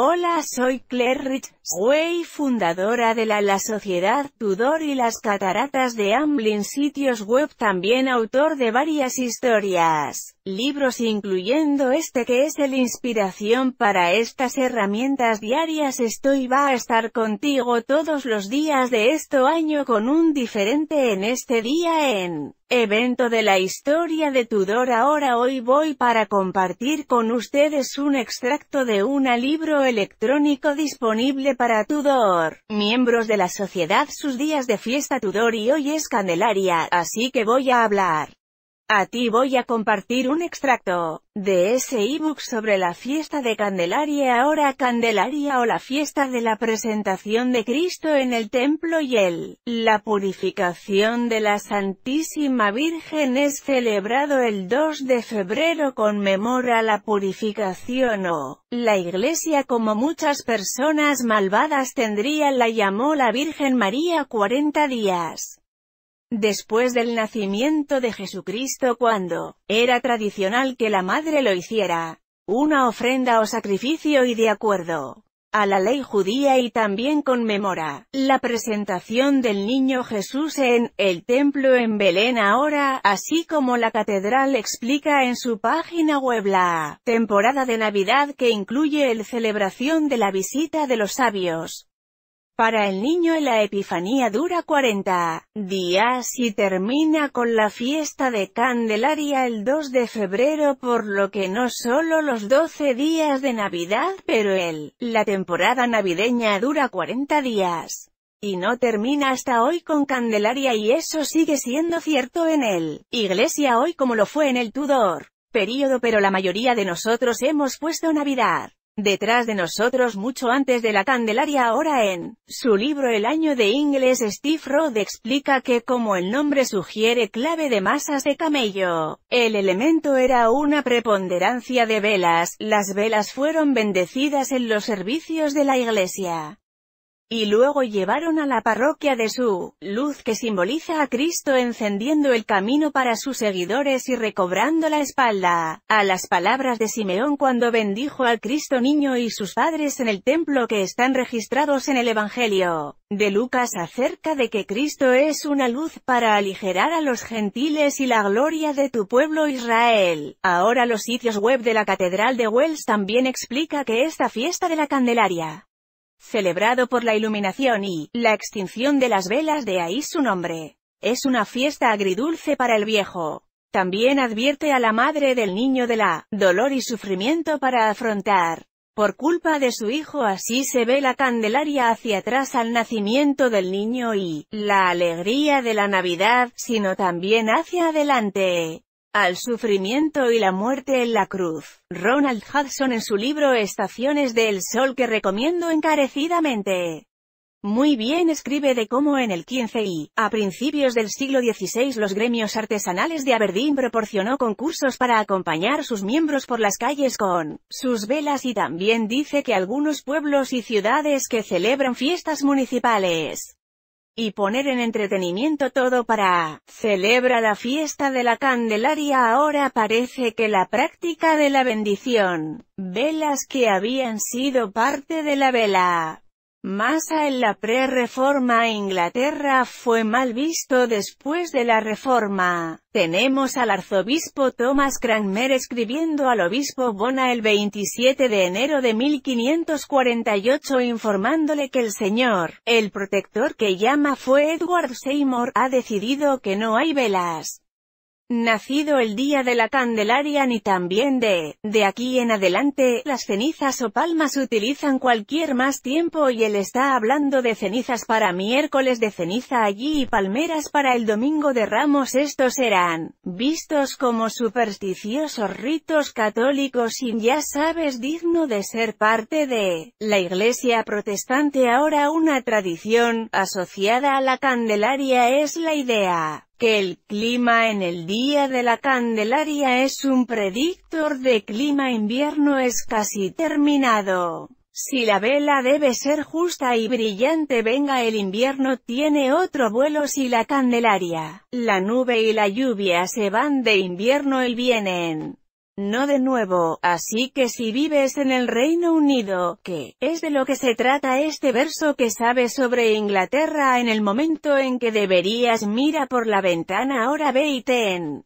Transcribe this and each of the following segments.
Hola, soy Claire Way fundadora de la La Sociedad Tudor y las Cataratas de Amblin Sitios Web también autor de varias historias, libros incluyendo este que es el inspiración para estas herramientas diarias estoy va a estar contigo todos los días de este año con un diferente en este día en evento de la historia de Tudor ahora hoy voy para compartir con ustedes un extracto de una libro electrónico disponible para Tudor. Miembros de la sociedad sus días de fiesta Tudor y hoy es Candelaria, así que voy a hablar. A ti voy a compartir un extracto de ese ebook sobre la fiesta de Candelaria ahora Candelaria o la fiesta de la presentación de Cristo en el templo y el la purificación de la Santísima Virgen es celebrado el 2 de febrero conmemora la purificación o la iglesia como muchas personas malvadas tendrían la llamó la Virgen María 40 días. Después del nacimiento de Jesucristo cuando, era tradicional que la madre lo hiciera, una ofrenda o sacrificio y de acuerdo a la ley judía y también conmemora la presentación del niño Jesús en el templo en Belén ahora, así como la catedral explica en su página web la temporada de Navidad que incluye el celebración de la visita de los sabios para el niño la Epifanía dura 40 días y termina con la fiesta de Candelaria el 2 de febrero por lo que no solo los 12 días de Navidad pero el, la temporada navideña dura 40 días. Y no termina hasta hoy con Candelaria y eso sigue siendo cierto en el Iglesia hoy como lo fue en el Tudor periodo pero la mayoría de nosotros hemos puesto Navidad detrás de nosotros mucho antes de la Candelaria. Ahora en su libro El año de Inglés Steve Rod explica que como el nombre sugiere clave de masas de camello, el elemento era una preponderancia de velas, las velas fueron bendecidas en los servicios de la iglesia y luego llevaron a la parroquia de su luz que simboliza a Cristo encendiendo el camino para sus seguidores y recobrando la espalda a las palabras de Simeón cuando bendijo al Cristo niño y sus padres en el templo que están registrados en el Evangelio de Lucas acerca de que Cristo es una luz para aligerar a los gentiles y la gloria de tu pueblo Israel. Ahora los sitios web de la Catedral de Wells también explica que esta fiesta de la Candelaria celebrado por la iluminación y la extinción de las velas de ahí su nombre. Es una fiesta agridulce para el viejo. También advierte a la madre del niño de la dolor y sufrimiento para afrontar. Por culpa de su hijo así se ve la Candelaria hacia atrás al nacimiento del niño y la alegría de la Navidad, sino también hacia adelante al sufrimiento y la muerte en la cruz. Ronald Hudson en su libro Estaciones del Sol que recomiendo encarecidamente. Muy bien escribe de cómo en el 15 y, a principios del siglo XVI los gremios artesanales de Aberdeen proporcionó concursos para acompañar sus miembros por las calles con sus velas y también dice que algunos pueblos y ciudades que celebran fiestas municipales y poner en entretenimiento todo para celebra la fiesta de la Candelaria. Ahora parece que la práctica de la bendición, velas que habían sido parte de la vela Masa en la pre-reforma Inglaterra fue mal visto después de la reforma. Tenemos al arzobispo Thomas Cranmer escribiendo al obispo Bona el 27 de enero de 1548 informándole que el señor, el protector que llama fue Edward Seymour, ha decidido que no hay velas nacido el día de la Candelaria ni también de, de aquí en adelante, las cenizas o palmas utilizan cualquier más tiempo y él está hablando de cenizas para miércoles de ceniza allí y palmeras para el domingo de ramos estos serán, vistos como supersticiosos ritos católicos y ya sabes digno de ser parte de, la iglesia protestante ahora una tradición, asociada a la Candelaria es la idea que el clima en el día de la Candelaria es un predictor de clima invierno es casi terminado. Si la vela debe ser justa y brillante venga el invierno tiene otro vuelo si la Candelaria, la nube y la lluvia se van de invierno y vienen no de nuevo, así que si vives en el Reino Unido, que, es de lo que se trata este verso que sabe sobre Inglaterra en el momento en que deberías mira por la ventana ahora ve y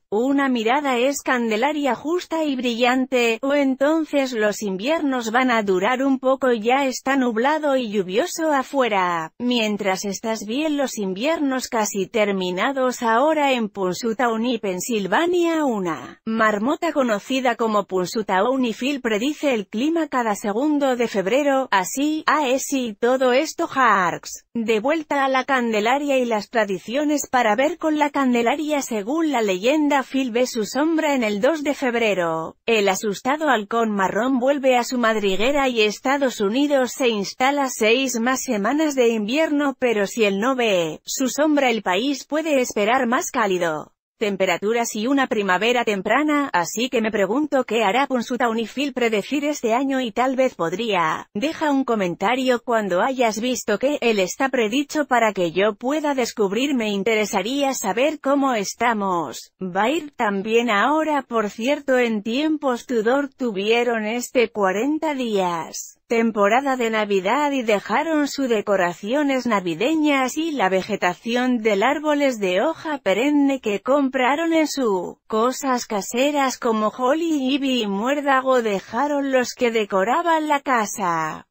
una mirada escandelaria justa y brillante, o entonces los inviernos van a durar un poco y ya está nublado y lluvioso afuera, mientras estás bien los inviernos casi terminados ahora en Punxsutawney, Pensilvania una, marmota conocida como Punsuta Phil predice el clima cada segundo de febrero, así, ah y todo esto Harks. De vuelta a la Candelaria y las tradiciones para ver con la Candelaria según la leyenda Phil ve su sombra en el 2 de febrero. El asustado halcón marrón vuelve a su madriguera y Estados Unidos se instala seis más semanas de invierno pero si él no ve su sombra el país puede esperar más cálido temperaturas y una primavera temprana, así que me pregunto qué hará su Unifil predecir este año y tal vez podría. Deja un comentario cuando hayas visto que él está predicho para que yo pueda descubrir me interesaría saber cómo estamos. Va a ir también ahora por cierto en tiempos Tudor tuvieron este 40 días temporada de Navidad y dejaron sus decoraciones navideñas y la vegetación del árboles de hoja perenne que compraron en su cosas caseras como holly, ivy y muérdago dejaron los que decoraban la casa,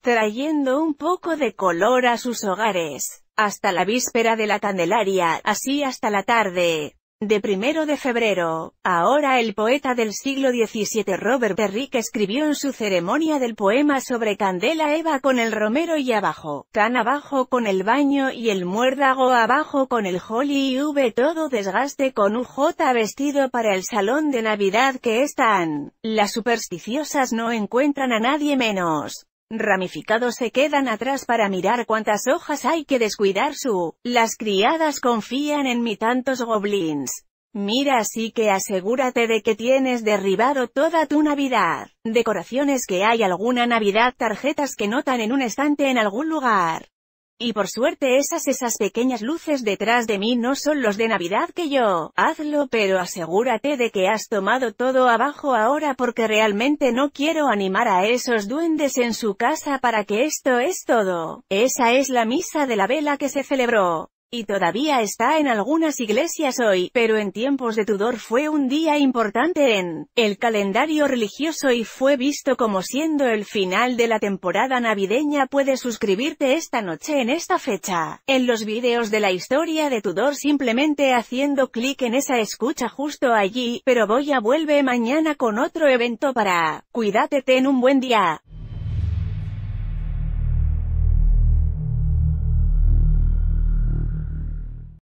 trayendo un poco de color a sus hogares, hasta la víspera de la Candelaria, así hasta la tarde. De primero de febrero, ahora el poeta del siglo XVII Robert Berrick escribió en su ceremonia del poema sobre Candela Eva con el romero y abajo, tan abajo con el baño y el muérdago abajo con el holly y v todo desgaste con un J vestido para el salón de Navidad que están, las supersticiosas no encuentran a nadie menos ramificados se quedan atrás para mirar cuántas hojas hay que descuidar su. Las criadas confían en mi tantos goblins. Mira así que asegúrate de que tienes derribado toda tu Navidad. Decoraciones que hay alguna Navidad, tarjetas que notan en un estante en algún lugar. Y por suerte esas esas pequeñas luces detrás de mí no son los de Navidad que yo, hazlo pero asegúrate de que has tomado todo abajo ahora porque realmente no quiero animar a esos duendes en su casa para que esto es todo. Esa es la misa de la vela que se celebró y todavía está en algunas iglesias hoy, pero en tiempos de Tudor fue un día importante en el calendario religioso y fue visto como siendo el final de la temporada navideña. Puedes suscribirte esta noche en esta fecha, en los vídeos de la historia de Tudor simplemente haciendo clic en esa escucha justo allí, pero voy a vuelve mañana con otro evento para, cuídate en un buen día.